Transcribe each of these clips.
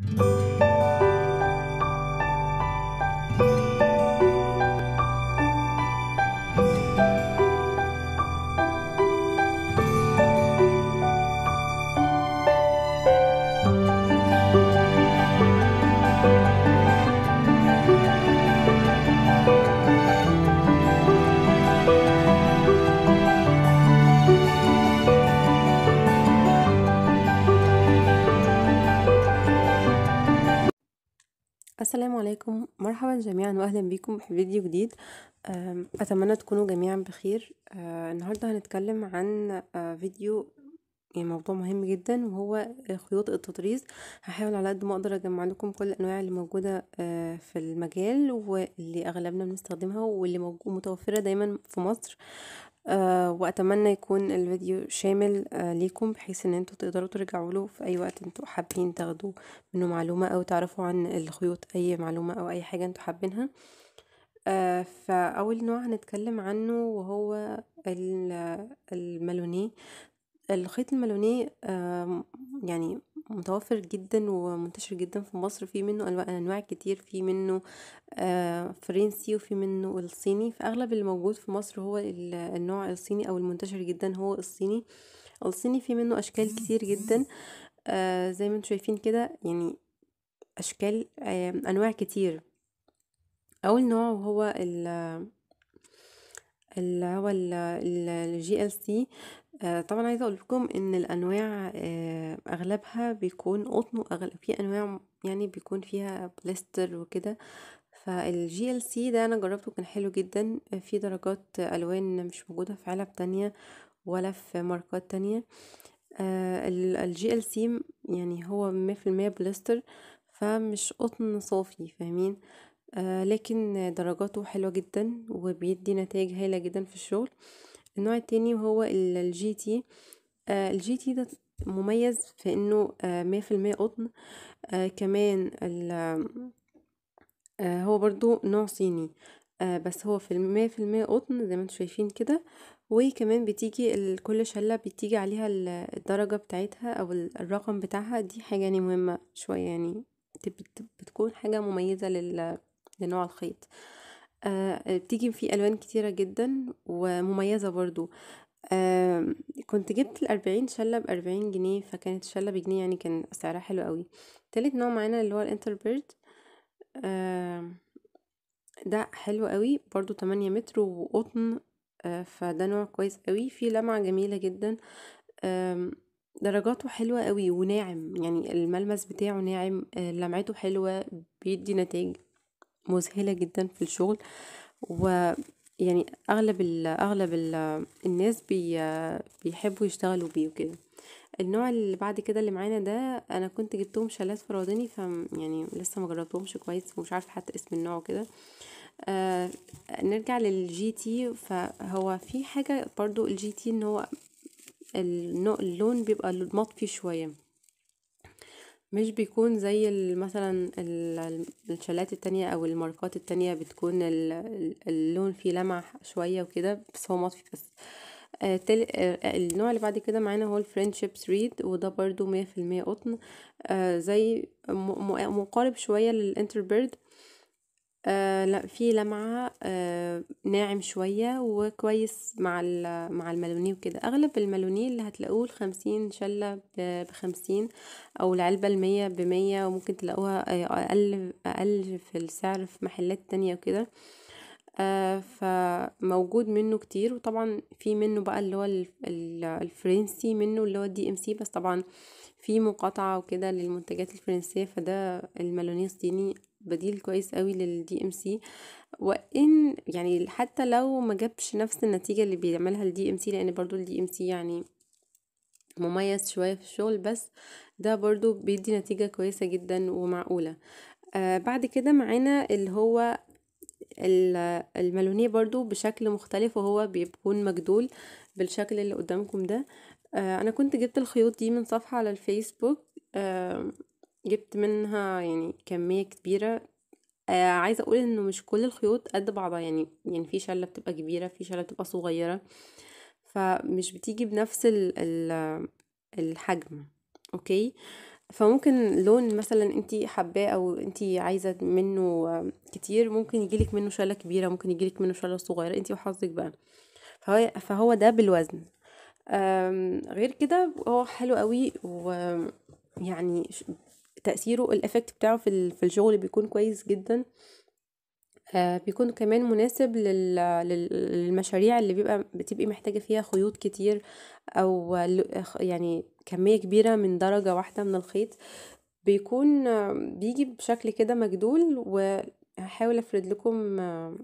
Thank you. السلام عليكم مرحبا جميعا واهلا بيكم في فيديو جديد اتمنى تكونوا جميعا بخير آه، النهارده هنتكلم عن آه، فيديو يعني موضوع مهم جدا وهو خيوط التطريز هحاول على قد ما اقدر اجمع لكم كل الانواع اللي موجوده آه، في المجال واللي اغلبنا بنستخدمها واللي متوفره دايما في مصر آه، واتمنى يكون الفيديو شامل آه، ليكم بحيث ان انتوا تقدروا ترجعوا له في اي وقت انتوا حابين تاخدوا منه معلومة او تعرفوا عن الخيوط اي معلومة او اي حاجة انتوا حابينها آه، فاول نوع هنتكلم عنه وهو المالونيه الخيط المالونيه يعني متوفر جدا ومنتشر جدا في مصر في منه انواع كتير في منه آه، فرنسي وفي منه الصيني فاغلب اللي موجود في مصر هو النوع الصيني او المنتشر جدا هو الصيني الصيني في منه اشكال كتير جدا آه، زي ما انتم شايفين كده يعني اشكال آه، انواع كتير اول نوع هو ال اللي هو الجي ال سي آه، طبعا عايزه اقول لكم ان الانواع آه، اغلبها بيكون قطن وأغلب في انواع يعني بيكون فيها بلاستر وكده فالجي ال سي ده انا جربته كان حلو جدا في درجات الوان مش موجوده في علب تانية ولا في ماركات تانية الجي آه، ال سي يعني هو مية في المية بلاستر فمش قطن صافي فاهمين لكن درجاته حلوه جدا وبيدي نتائج هايله جدا في الشغل النوع التاني وهو الجي تي الجي تي ده مميز في انه آه، مية في المية قطن آه، كمان آه، هو برضو نوع صيني بس هو في المية في المية قطن زي ما انتم شايفين كده وكمان بتيجي كل شلة بتيجي عليها الدرجة بتاعتها او الرقم بتاعها دي حاجة يعني مهمة شوية يعني بتكون حاجة مميزة لنوع الخيط آه، بتيجي في ألوان كتيرة جدا ومميزة برضو كنت جبت الأربعين شلة بأربعين جنيه فكانت شلة بجنيه يعني كان سعرها حلو قوي تالت نوع معانا اللي هو الانتر بيرد ده حلو قوي برضو تمانية متر وقطن آه، فده نوع كويس قوي فيه لمعة جميلة جدا درجاته حلوة قوي وناعم يعني الملمس بتاعه ناعم آه، لمعته حلوة بيدي نتائج مذهلة جدا في الشغل و يعني اغلب ال اغلب ال الناس بي بيحبوا يشتغلوا بيه وكده النوع اللي بعد كده اللي معانا ده انا كنت جبتهم شالات فرادني ف يعني لسه ما جربتهمش كويس ومش عارفه حتى اسم النوع كده آه نرجع للجي تي فهو في حاجه برضو الجي تي ان هو اللون بيبقى مطفي شويه مش بيكون زي مثلا ال- الشلات التانية او الماركات التانية بتكون ال- اللون فيه لمع شوية وكده بس هو مطفي بس آه، تل... آه، النوع اللي بعد كده معانا هو الفرنشيب ريد وده برضو مية في المية قطن آه، زي مقارب شوية للانتربيرد آه، لأ في لمعة آه ناعم شوية وكويس مع مع المالونيه وكده، أغلب المالوني اللي هتلاقوه الخمسين شَلّة بخمسين أو المية بمية وممكن تلاقوها أقل أقل في السعر في محلات تانية وكده، آه ف موجود منه كتير، وطبعًا في منه بقى اللي هو الفرنسي منه اللي هو ام سي بس طبعًا في مقاطعة وكده للمنتجات الفرنسية، فده المالوني الصيني بديل كويس قوي للدي ام سي وان يعني حتى لو ما جابش نفس النتيجه اللي بيعملها الدي ام سي لان برضو الدي ام سي يعني مميز شويه في الشغل بس ده برضو بيدي نتيجه كويسه جدا ومعقوله آه بعد كده معانا اللي هو المالونيه برضو بشكل مختلف وهو بيكون مجدول بالشكل اللي قدامكم ده آه انا كنت جبت الخيوط دي من صفحه على الفيسبوك آه جبت منها يعني كمية كبيرة آه عايزة اقول انه مش كل الخيوط قد بعضها يعني يعني في شلة بتبقى كبيرة في شلة بتبقى صغيرة فمش بتيجي بنفس ال ال الحجم اوكي فممكن لون مثلا انت حباه او انت عايزه منه كتير ممكن يجيلك منه شله كبيره ممكن يجيلك منه شله صغيره انت وحظك بقى فهو, فهو ده بالوزن غير كده هو حلو قوي ويعني تاثيره الأفكت بتاعه في في الشغل بيكون كويس جدا آه، بيكون كمان مناسب للمشاريع اللي بيبقى بتبقي محتاجه فيها خيوط كتير او يعني كميه كبيره من درجه واحده من الخيط بيكون آه، بيجي بشكل كده مجدول وهحاول افرد لكم آه،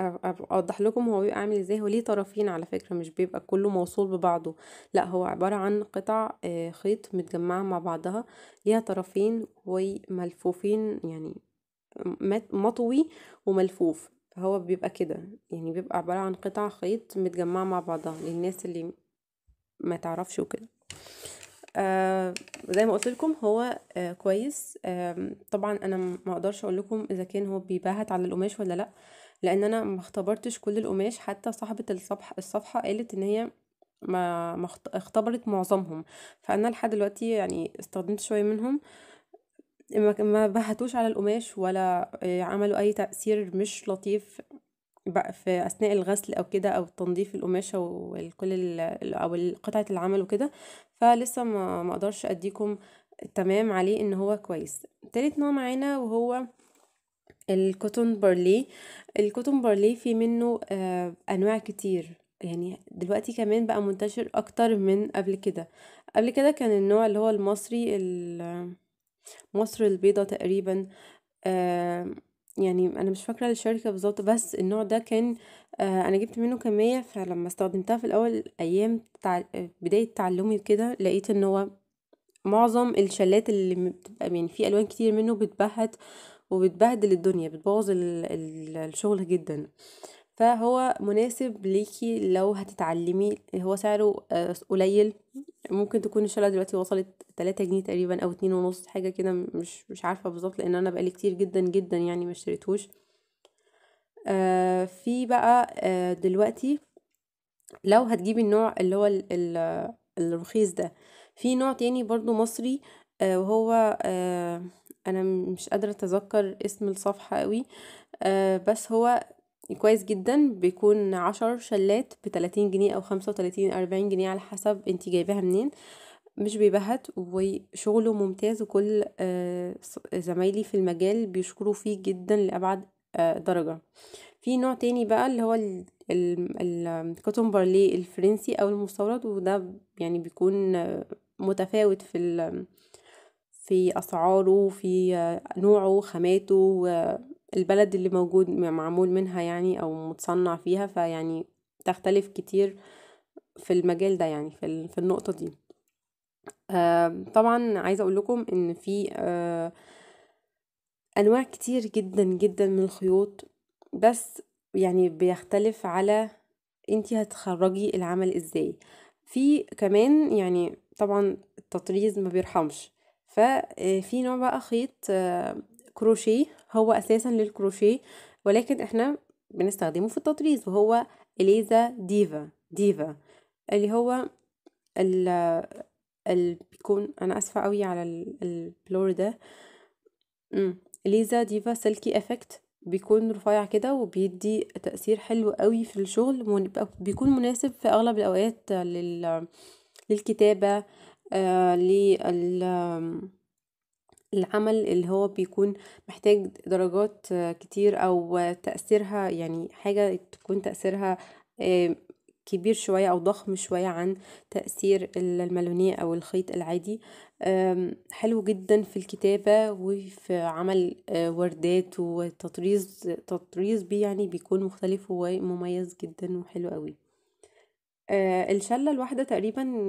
اوضح لكم هو بيبقى عامل ازاي هو ليه طرفين على فكره مش بيبقى كله موصول ببعضه لا هو عباره عن قطع آه، خيط متجمعه مع بعضها ليها طرفين وملفوفين يعني مطوي وملفوف هو بيبقى كده يعني بيبقى عباره عن قطع خيط متجمعه مع بعضها للناس اللي ما تعرفش وكده آه زي ما قلت لكم هو آه كويس آه طبعا انا ما اقدرش اقول لكم اذا كان هو بيبهت على القماش ولا لا لان انا ما اختبرتش كل القماش حتى صاحبه الصفحه الصفحه قالت ان هي ما اختبرت معظمهم فانا لحد دلوقتي يعني استخدمت شويه منهم ما بهتوش على القماش ولا عملوا اي تاثير مش لطيف في اثناء الغسل او كده او تنظيف القماشه وكل او قطعه العمل وكده فلسه ما مقدرش اديكم تمام عليه ان هو كويس تالت نوع معانا وهو الكوتون بارلي الكوتون بارلي في منه آه انواع كتير يعني دلوقتي كمان بقى منتشر اكتر من قبل كده قبل كده كان النوع اللي هو المصري مصر البيضة تقريبا آه يعني انا مش فاكره الشركه بالظبط بس النوع ده كان آه انا جبت منه كميه فلما استخدمتها في الاول ايام تع... بدايه تعلمي كده لقيت ان هو معظم الشلات اللي بتبقى يعني في الوان كتير منه بتبهت وبتبهدل الدنيا بتبوظ الشغل جدا فهو مناسب ليكي لو هتتعلمي هو سعره آه، قليل ممكن تكون الشلة دلوقتي وصلت تلاتة جنيه تقريبا او اتنين ونص حاجة كده مش مش عارفة بالظبط لان انا بقالي كتير جدا جدا يعني ما اشتريتهوش آه في بقى آه دلوقتي لو هتجيبي النوع اللي هو ال الرخيص ده في نوع تاني برضو مصري آه، وهو آه انا مش قادره اتذكر اسم الصفحه قوي آه بس هو كويس جدا بيكون عشر شلات بتلاتين جنيه او خمسة وتلاتين اربعين جنيه على حسب انت جايباها منين مش بيبهت وشغله ممتاز وكل آه زمايلي في المجال بيشكروا فيه جدا لأبعد آه درجة في نوع تاني بقى اللي هو الكوتون بارليه الفرنسي او المستورد وده يعني بيكون آه، متفاوت في في أسعاره في نوعه خاماته البلد اللي موجود معمول منها يعني أو متصنع فيها فيعني تختلف كتير في المجال ده يعني في, في النقطة دي طبعا عايزة أقول لكم إن في آه، أنواع كتير جدا جدا من الخيوط بس يعني بيختلف على انت هتخرجي العمل ازاي في كمان يعني طبعا التطريز ما بيرحمش ففي آه، نوع بقى خيط آه، كروشيه هو اساسا للكروشيه ولكن احنا بنستخدمه في التطريز وهو اليزا ديفا ديفا اللي هو ال ال بيكون انا اسفه قوي على البلور ده اليزا ديفا سلكي افكت بيكون رفيع كده وبيدي تأثير حلو قوي في الشغل بيكون مناسب في أغلب الأوقات لل... للكتابة آه، للعمل اللي هو بيكون محتاج درجات آه، كتير أو تأثيرها يعني حاجة تكون تأثيرها كبير شوية أو ضخم شوية عن تأثير المالونية أو الخيط العادي حلو جدا في الكتابة وفي عمل آه، وردات وتطريز تطريز بيه يعني بيكون مختلف ومميز جدا وحلو قوي آه، الشلة الواحدة تقريبا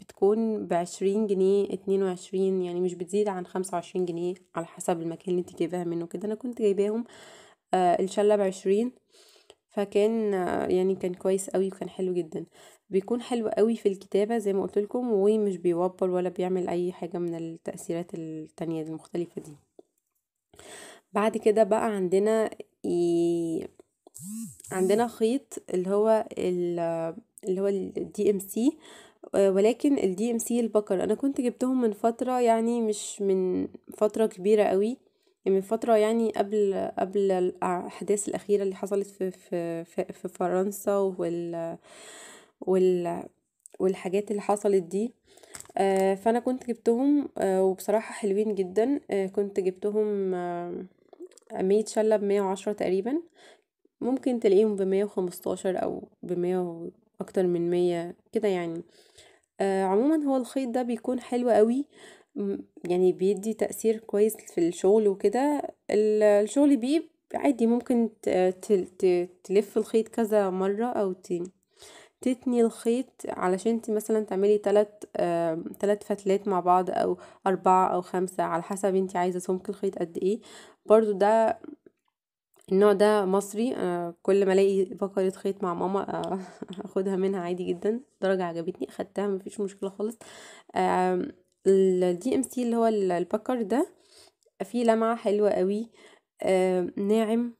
بتكون بعشرين جنيه اتنين وعشرين يعني مش بتزيد عن خمسة وعشرين جنيه على حسب المكان اللي انت جايباها منه كده انا كنت جايباهم آه، الشلة بعشرين فكان آه، يعني كان كويس قوي وكان حلو جدا بيكون حلو قوي في الكتابة زي ما قلت لكم ومش بيوبر ولا بيعمل اي حاجة من التأثيرات التانية المختلفة دي بعد كده بقى عندنا عندنا خيط اللي هو اللي هو الدي ام سي ولكن الدي ام سي البقر انا كنت جبتهم من فتره يعني مش من فتره كبيره قوي يعني من فتره يعني قبل قبل الاحداث الاخيره اللي حصلت في في في, في فرنسا وال وال والحاجات اللي حصلت دي آه، فانا كنت جبتهم آه، وبصراحه حلوين جدا آه، كنت جبتهم مية شلة بمية وعشرة تقريبا ممكن تلاقيهم بمية وخمستاشر أو بمية اكتر من مية كده يعني آه عموما هو الخيط ده بيكون حلو قوي يعني بيدي تأثير كويس في الشغل وكده الشغل بيه عادي ممكن تلف الخيط كذا مرة او تتني الخيط علشان انت مثلا تعملي تلات آه تلات فتلات مع بعض او اربعة او خمسة على حسب انت عايزة سمك الخيط قد ايه برضو ده النوع ده مصري آه كل ما الاقي بكرة خيط مع ماما آه اخدها منها عادي جدا درجة عجبتني اخدتها مفيش مشكلة خالص آه الدي ام سي اللي هو البكر ده فيه لمعة حلوة قوي آه ناعم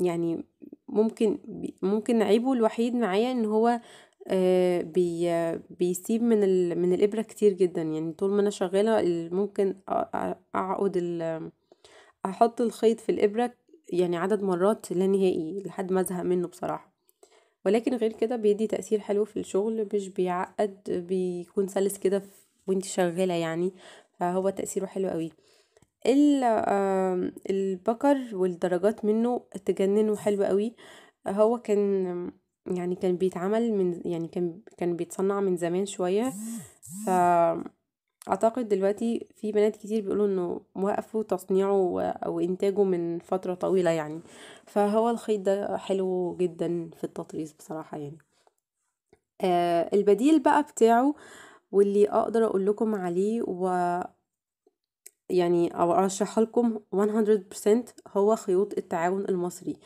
يعني ممكن ممكن عيبه الوحيد معايا ان هو آه بي بيسيب من ال من الابره كتير جدا يعني طول ما انا شغاله ممكن اعقد احط الخيط في الابره يعني عدد مرات لا نهائي لحد ما ازهق منه بصراحه ولكن غير كده بيدي تأثير حلو في الشغل مش بيعقد بيكون سلس كده وانت شغالة يعني فهو تأثيره حلو قوي البكر والدرجات منه تجننه حلو قوي هو كان يعني كان بيتعمل من يعني كان كان بيتصنع من زمان شوية ف اعتقد دلوقتي في بنات كتير بيقولوا انه وقفوا تصنيعه او انتاجه من فترة طويلة يعني فهو الخيط ده حلو جدا في التطريز بصراحة يعني آه البديل بقى بتاعه واللي اقدر اقول لكم عليه و يعني او ارشحه لكم 100% هو خيوط التعاون المصري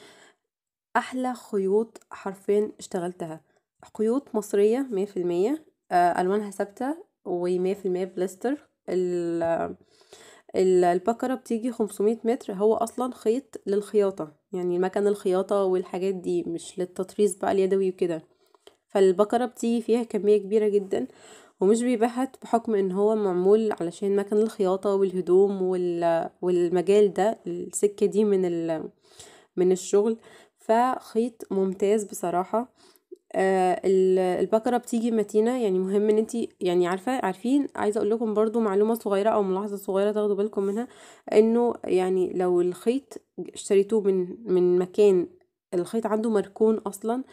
احلى خيوط حرفيا اشتغلتها خيوط مصرية 100% آه، الوانها ثابته ومية في المية بلاستر البكرة بتيجي خمسمية متر هو أصلا خيط للخياطة يعني مكان الخياطة والحاجات دي مش للتطريز بقى اليدوي وكده فالبكرة بتيجي فيها كمية كبيرة جدا ومش بيبهت بحكم ان هو معمول علشان مكان الخياطة والهدوم والمجال ده السكة دي من, من الشغل فخيط ممتاز بصراحة آه البكرة بتيجي متينة يعني مهم ان انتي يعني عارفة عارفين عايزة اقول لكم برضو معلومة صغيرة او ملاحظة صغيرة تاخدوا بالكم منها انه يعني لو الخيط اشتريتوه من من مكان الخيط عنده مركون اصلا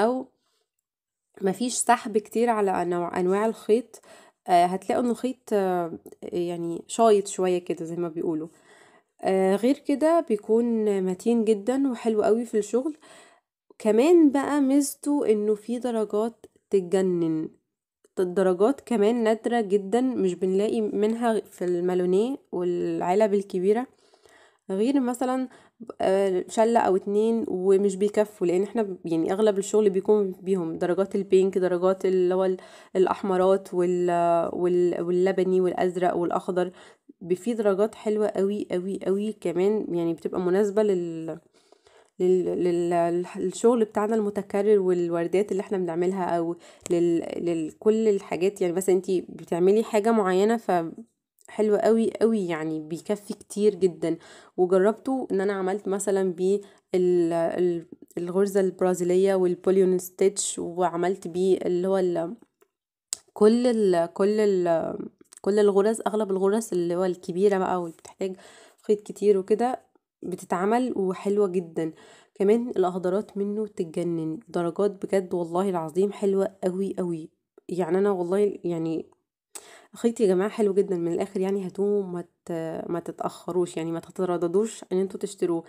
او مفيش سحب كتير على نوع انواع الخيط آه هتلاقوا ان الخيط آه يعني شايط شوية كده زي ما بيقولوا آه غير كده بيكون متين جدا وحلو قوي في الشغل آه كمان بقى ميزته انه في درجات تتجنن الدرجات كمان نادرة جدا مش بنلاقي منها في المالونيه والعلب الكبيرة غير مثلا آه، شلة او اتنين ومش بيكفوا لان احنا يعني اغلب الشغل بيكون بيهم درجات البينك درجات اللي هو الاحمرات وال واللبني والازرق والاخضر في درجات حلوة قوي قوي قوي كمان يعني بتبقى مناسبة لل للشغل بتاعنا المتكرر والوردات اللي احنا بنعملها او لكل الحاجات يعني مثلا انتي بتعملي حاجه معينه ف حلو قوي قوي يعني بيكفي كتير جدا وجربته ان انا عملت مثلا بيه الغرزه البرازيليه والبوليون ستيتش وعملت بيه اللي هو الـ كل ال كل الـ كل الغرز اغلب الغرز اللي هو الكبيره بقى واللي بتحتاج خيط كتير وكده بتتعمل وحلوة جدا كمان الاهدرات منه تتجنن درجات بجد والله العظيم حلوة قوي قوي يعني انا والله يعني خيط يا جماعه حلو جدا من الاخر يعني هاتوه ما ما تتاخروش يعني ما تترددوش ان انتوا تشتروه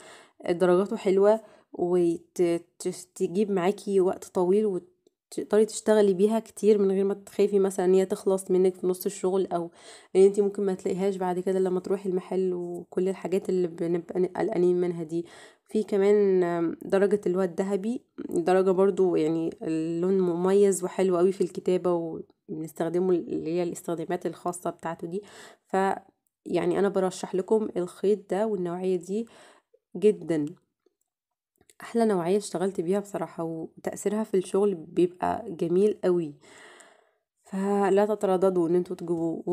درجاته حلوه وتجيب معاكي وقت طويل وت تقدري تشتغلي بيها كتير من غير ما تخافي مثلا ان هي تخلص منك في نص الشغل او ان انت ممكن ما تلاقيهاش بعد كده لما تروحي المحل وكل الحاجات اللي بنبقى قلقانين منها دي في كمان درجة اللي هو الذهبي درجة برضو يعني اللون مميز وحلو قوي في الكتابة وبنستخدمه اللي هي الاستخدامات الخاصة بتاعته دي ف يعني انا برشح لكم الخيط ده والنوعية دي جدا احلى نوعيه اشتغلت بيها بصراحه وتاثيرها في الشغل بيبقى جميل قوي فلا تترددوا ان انتوا تجيبوه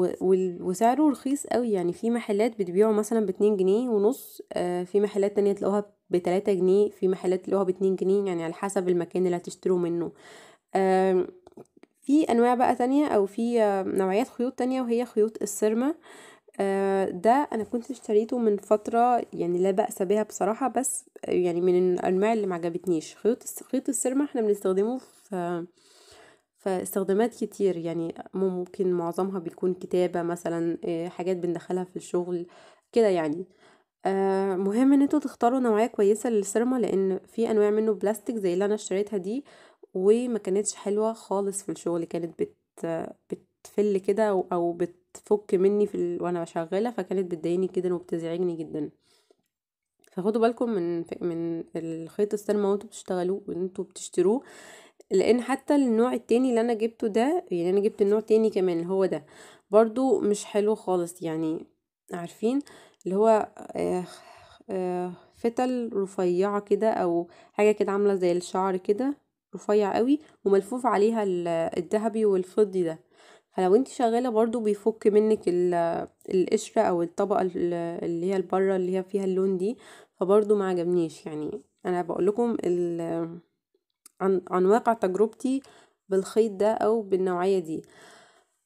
وسعره رخيص قوي يعني في محلات بتبيعه مثلا ب جنيه ونص آه، في محلات تانية تلاقوها بتلاتة جنيه في محلات تلاقوها ب جنيه يعني على حسب المكان اللي هتشتروا منه في انواع بقى تانية او في آه، نوعيات خيوط تانية وهي خيوط السرمة آه، ده انا كنت اشتريته من فتره يعني لا باس بها بصراحه بس آه، يعني من الانواع اللي معجبتنيش خيوط خيط السيرما احنا بنستخدمه في في استخدامات كتير يعني ممكن معظمها بيكون كتابه مثلا آه، حاجات بندخلها في الشغل كده يعني مهم ان انتوا تختاروا نوعيه كويسه للسيرما لان في انواع منه بلاستيك زي اللي انا اشتريتها دي وما كانتش حلوه خالص في الشغل كانت بت بتفل كده او بت بتفك مني في ال... وانا شغاله فكانت بتضايقني جدا وبتزعجني جدا فخدوا بالكم من من الخيط السينما وانتوا بتشتغلوه وانتوا بتشتروه لان حتى النوع التاني اللي انا جبته ده يعني انا جبت النوع تاني كمان اللي هو ده برضو مش حلو خالص يعني عارفين اللي هو آه، آه، فتل رفيعة كده او حاجة كده عاملة زي الشعر كده رفيع قوي وملفوف عليها الذهبي والفضي ده فلو انت شغاله برضو بيفك منك القشره او الطبقه اللي هي البره اللي هي فيها اللون دي فبرضو ما عجبنيش يعني انا بقول لكم عن, عن واقع تجربتي بالخيط ده او بالنوعيه دي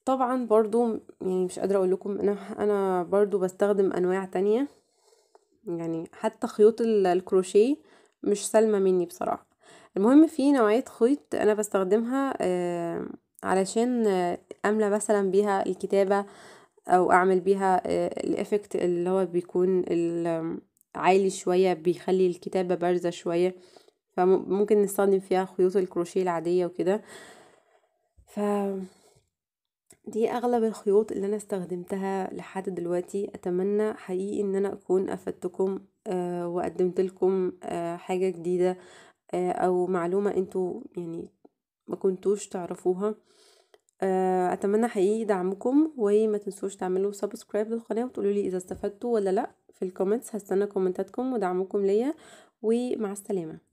طبعا برضو يعني مش قادره اقول لكم انا انا برضو بستخدم انواع تانية يعني حتى خيوط الكروشيه مش سالمه مني بصراحه المهم في نوعيه خيط انا بستخدمها آه علشان املى مثلا بيها الكتابة او اعمل بيها آه، الافكت اللي هو بيكون عالي شوية بيخلي الكتابة بارزة شوية فممكن نستخدم فيها خيوط الكروشيه العادية وكده ف دي اغلب الخيوط اللي انا استخدمتها لحد دلوقتي اتمنى حقيقي ان انا اكون افدتكم آه، وقدمت لكم آه، حاجة جديدة او معلومة انتوا يعني ما كنتوش تعرفوها آه، اتمنى حقيقي دعمكم وما تنسوش تعملوا سبسكرايب للقناه وتقولوا لي اذا استفدتوا ولا لا في الكومنتس هستنى كومنتاتكم ودعمكم ليا ومع السلامه